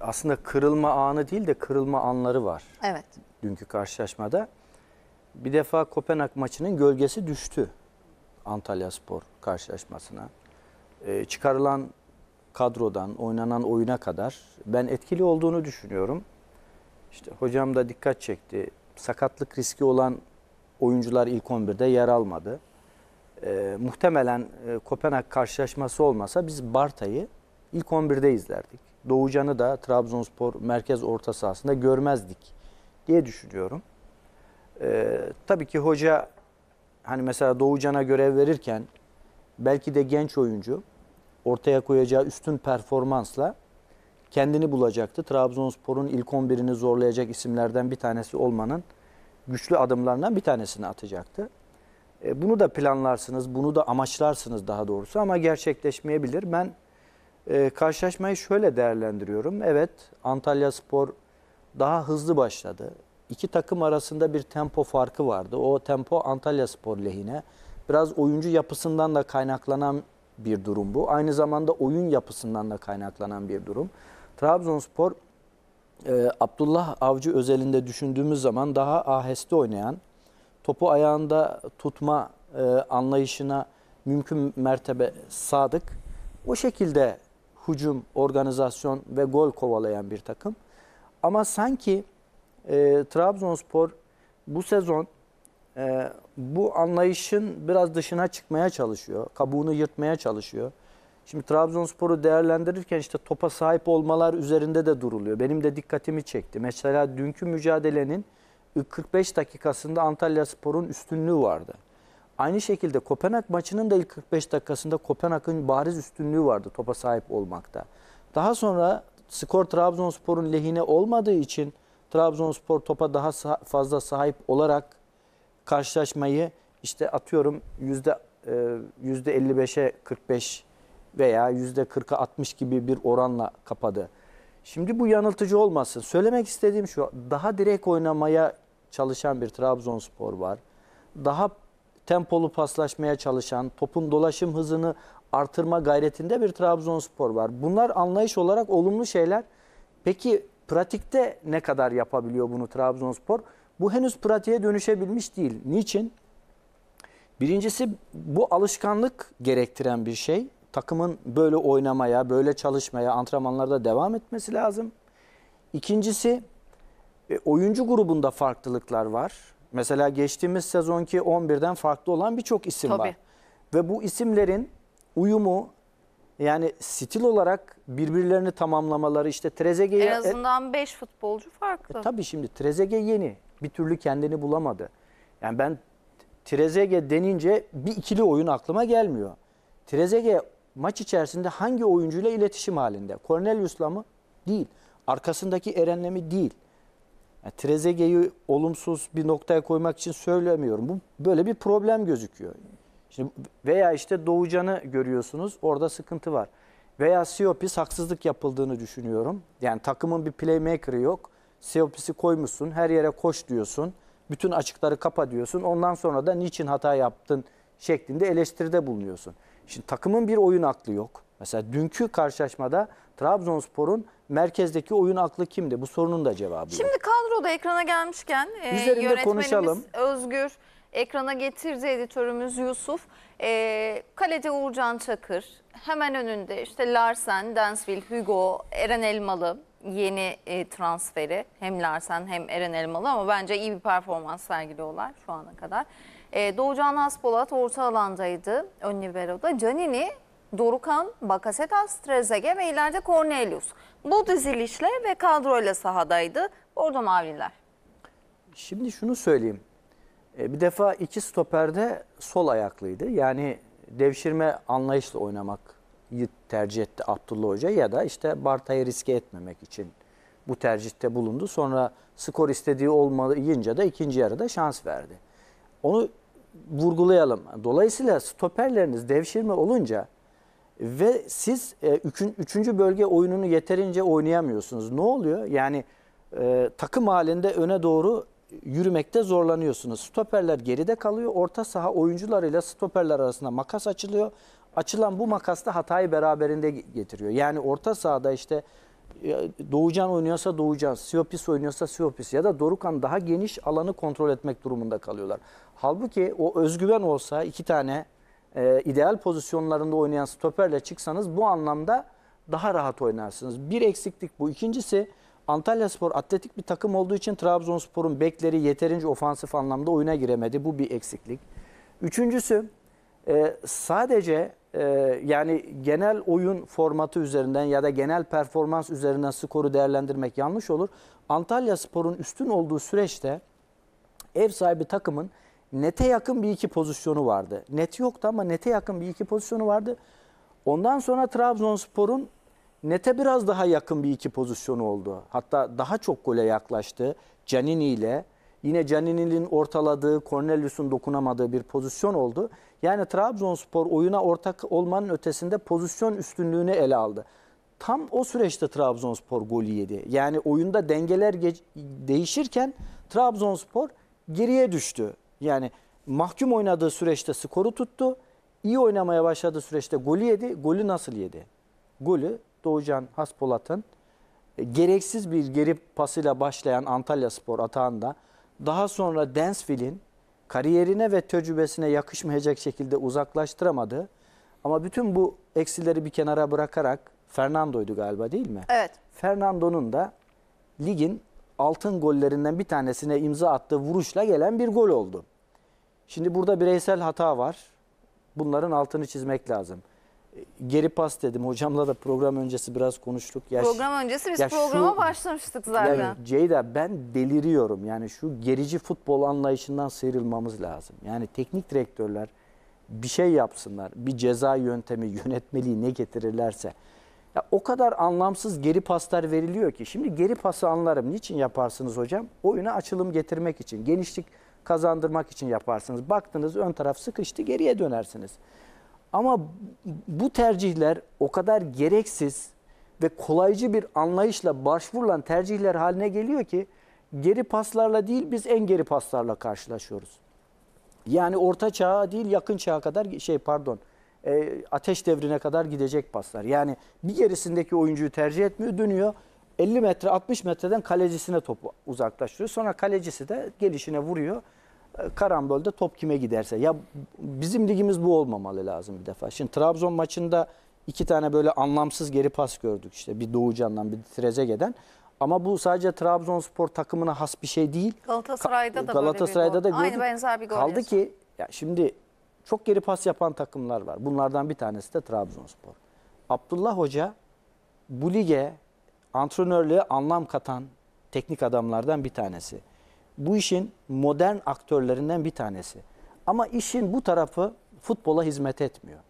aslında kırılma anı değil de kırılma anları var. Evet. Dünkü karşılaşmada. Bir defa Kopenhag maçının gölgesi düştü Antalya Spor karşılaşmasına. Ee, çıkarılan kadrodan, oynanan oyuna kadar ben etkili olduğunu düşünüyorum. İşte hocam da dikkat çekti. Sakatlık riski olan oyuncular ilk 11'de yer almadı. Ee, muhtemelen e, Kopenhag karşılaşması olmasa biz Barta'yı ilk 11'de izlerdik. Doğucan'ı da Trabzonspor merkez orta sahasında görmezdik diye düşünüyorum. Ee, tabii ki hoca hani mesela Doğucan'a görev verirken belki de genç oyuncu ortaya koyacağı üstün performansla kendini bulacaktı. Trabzonspor'un ilk 11'ini zorlayacak isimlerden bir tanesi olmanın güçlü adımlarından bir tanesini atacaktı. E, bunu da planlarsınız, bunu da amaçlarsınız daha doğrusu ama gerçekleşmeyebilir. Ben e, karşılaşmayı şöyle değerlendiriyorum. Evet Antalya Spor daha hızlı başladı. İki takım arasında bir tempo farkı vardı. O tempo Antalya Spor lehine. Biraz oyuncu yapısından da kaynaklanan bir durum bu. Aynı zamanda oyun yapısından da kaynaklanan bir durum. Trabzonspor e, Abdullah Avcı özelinde düşündüğümüz zaman daha aheste oynayan, topu ayağında tutma e, anlayışına mümkün mertebe sadık. O şekilde hücum, organizasyon ve gol kovalayan bir takım. Ama sanki e, Trabzonspor bu sezon e, bu anlayışın biraz dışına çıkmaya çalışıyor. Kabuğunu yırtmaya çalışıyor. Şimdi Trabzonspor'u değerlendirirken işte topa sahip olmalar üzerinde de duruluyor. Benim de dikkatimi çekti. Mesela dünkü mücadelenin 45 dakikasında Antalya Spor'un üstünlüğü vardı. Aynı şekilde Kopenhag maçının da ilk 45 dakikasında Kopenhag'ın bariz üstünlüğü vardı topa sahip olmakta. Daha sonra skor Trabzonspor'un lehine olmadığı için Trabzonspor topa daha fazla sahip olarak karşılaşmayı işte atıyorum yüzde %55'e 45 veya %40'a 60 gibi bir oranla kapadı. Şimdi bu yanıltıcı olmasın. Söylemek istediğim şu, daha direkt oynamaya çalışan bir Trabzonspor var. Daha tempolu paslaşmaya çalışan, topun dolaşım hızını artırma gayretinde bir Trabzonspor var. Bunlar anlayış olarak olumlu şeyler. Peki pratikte ne kadar yapabiliyor bunu Trabzonspor? Bu henüz pratiğe dönüşebilmiş değil. Niçin? Birincisi bu alışkanlık gerektiren bir şey. Takımın böyle oynamaya, böyle çalışmaya, antrenmanlarda devam etmesi lazım. İkincisi e, oyuncu grubunda farklılıklar var. Mesela geçtiğimiz sezonki 11'den farklı olan birçok isim Tabii. var. Ve bu isimlerin uyumu yani stil olarak birbirlerini tamamlamaları işte Trezeguet'e... En azından 5 e, futbolcu farklı. E, tabii şimdi Trezeguet yeni. Bir türlü kendini bulamadı. Yani ben Trezeguet denince bir ikili oyun aklıma gelmiyor. Trezeguet maç içerisinde hangi oyuncuyla iletişim halinde? Cornelius'la mı? Değil. Arkasındaki Eren'le mi? Değil. Yani Trezeguet'i olumsuz bir noktaya koymak için söylemiyorum. Bu böyle bir problem gözüküyor. Şimdi veya işte Doğucan'ı görüyorsunuz. Orada sıkıntı var. Veya Siopis haksızlık yapıldığını düşünüyorum. Yani takımın bir playmaker'ı yok. Siopis'i koymuşsun. Her yere koş diyorsun. Bütün açıkları kapa diyorsun. Ondan sonra da niçin hata yaptın şeklinde eleştiride bulunuyorsun. Şimdi takımın bir oyun aklı yok. Mesela dünkü karşılaşmada Trabzonspor'un merkezdeki oyun aklı kimdi? Bu sorunun da cevabı Şimdi yok. kadroda ekrana gelmişken e, Üzerinde yönetmenimiz konuşalım. Özgür ekrana getirdi editörümüz Yusuf. E, kaleci Uğurcan Çakır hemen önünde işte Larsen, Densville, Hugo, Eren Elmalı yeni e, transferi. Hem Larsen hem Eren Elmalı ama bence iyi bir performans sergiliyorlar şu ana kadar. E, Doğucan Aspolat orta alandaydı ön libero'da. Canini Dorukan, Bakasetas, Trezege ve ileride Cornelius. Bu dizilişle ve kadroyla sahadaydı Bordo Mavililer. Şimdi şunu söyleyeyim. E, bir defa iki stoperde sol ayaklıydı. Yani devşirme anlayışla oynamak tercih etti Abdullah Hoca ya da işte Bartay'ı riske etmemek için bu tercihte bulundu. Sonra skor istediği olmayınca da ikinci yarıda şans verdi. Onu vurgulayalım. Dolayısıyla stoperleriniz devşirme olunca ve siz e, üçüncü bölge oyununu yeterince oynayamıyorsunuz. Ne oluyor? Yani e, takım halinde öne doğru yürümekte zorlanıyorsunuz. Stoperler geride kalıyor. Orta saha oyuncularıyla stoperler arasında makas açılıyor. Açılan bu makas da hatayı beraberinde getiriyor. Yani orta sahada işte e, Doğucan oynuyorsa Doğucan, Siopis oynuyorsa Siopis ya da Dorukan daha geniş alanı kontrol etmek durumunda kalıyorlar. Halbuki o özgüven olsa iki tane e, ideal pozisyonlarında oynayan stoperle çıksanız bu anlamda daha rahat oynarsınız. Bir eksiklik bu. İkincisi Antalya Spor atletik bir takım olduğu için Trabzonspor'un bekleri yeterince ofansif anlamda oyuna giremedi. Bu bir eksiklik. Üçüncüsü e, sadece e, yani genel oyun formatı üzerinden ya da genel performans üzerinden skoru değerlendirmek yanlış olur. Antalya Spor'un üstün olduğu süreçte ev sahibi takımın nete yakın bir iki pozisyonu vardı. Net yoktu ama nete yakın bir iki pozisyonu vardı. Ondan sonra Trabzonspor'un nete biraz daha yakın bir iki pozisyonu oldu. Hatta daha çok gole yaklaştı. Canini ile yine Canini'nin ortaladığı, Cornelius'un dokunamadığı bir pozisyon oldu. Yani Trabzonspor oyuna ortak olmanın ötesinde pozisyon üstünlüğünü ele aldı. Tam o süreçte Trabzonspor golü yedi. Yani oyunda dengeler değişirken Trabzonspor geriye düştü. Yani mahkum oynadığı süreçte skoru tuttu. İyi oynamaya başladığı süreçte golü yedi. Golü nasıl yedi? Golü Doğucan Haspolat'ın e, gereksiz bir geri pasıyla başlayan Antalya Spor atağında daha sonra Densville'in kariyerine ve tecrübesine yakışmayacak şekilde uzaklaştıramadı. Ama bütün bu eksileri bir kenara bırakarak Fernando'ydu galiba değil mi? Evet. Fernando'nun da ligin altın gollerinden bir tanesine imza attığı vuruşla gelen bir gol oldu. Şimdi burada bireysel hata var. Bunların altını çizmek lazım. E, geri pas dedim. Hocamla da program öncesi biraz konuştuk. Ya program öncesi biz ya programa şu, başlamıştık zaten. Ya Ceyda ben deliriyorum. Yani şu gerici futbol anlayışından sıyrılmamız lazım. Yani teknik direktörler bir şey yapsınlar. Bir ceza yöntemi, yönetmeliği ne getirirlerse. Ya o kadar anlamsız geri paslar veriliyor ki. Şimdi geri pası anlarım. Niçin yaparsınız hocam? Oyuna açılım getirmek için, genişlik kazandırmak için yaparsınız. Baktınız ön taraf sıkıştı, geriye dönersiniz. Ama bu tercihler o kadar gereksiz ve kolaycı bir anlayışla başvurulan tercihler haline geliyor ki geri paslarla değil biz en geri paslarla karşılaşıyoruz. Yani orta çağa değil yakın çağa kadar şey pardon e, ateş devrine kadar gidecek paslar. Yani bir gerisindeki oyuncuyu tercih etmiyor dönüyor 50 metre 60 metreden kalecisine topu uzaklaştırıyor. Sonra kalecisi de gelişine vuruyor. E, Karambol'de top kime giderse. Ya bizim ligimiz bu olmamalı lazım bir defa. Şimdi Trabzon maçında iki tane böyle anlamsız geri pas gördük işte. Bir Doğucan'dan bir Trezeguet'den. Ama bu sadece Trabzonspor takımına has bir şey değil. Galatasaray'da da Galatasaray'da da, da gördük. Aynı benzer bir gol. Kaldı ki ya şimdi çok geri pas yapan takımlar var. Bunlardan bir tanesi de Trabzonspor. Abdullah Hoca bu lige antrenörlüğe anlam katan teknik adamlardan bir tanesi. Bu işin modern aktörlerinden bir tanesi. Ama işin bu tarafı futbola hizmet etmiyor.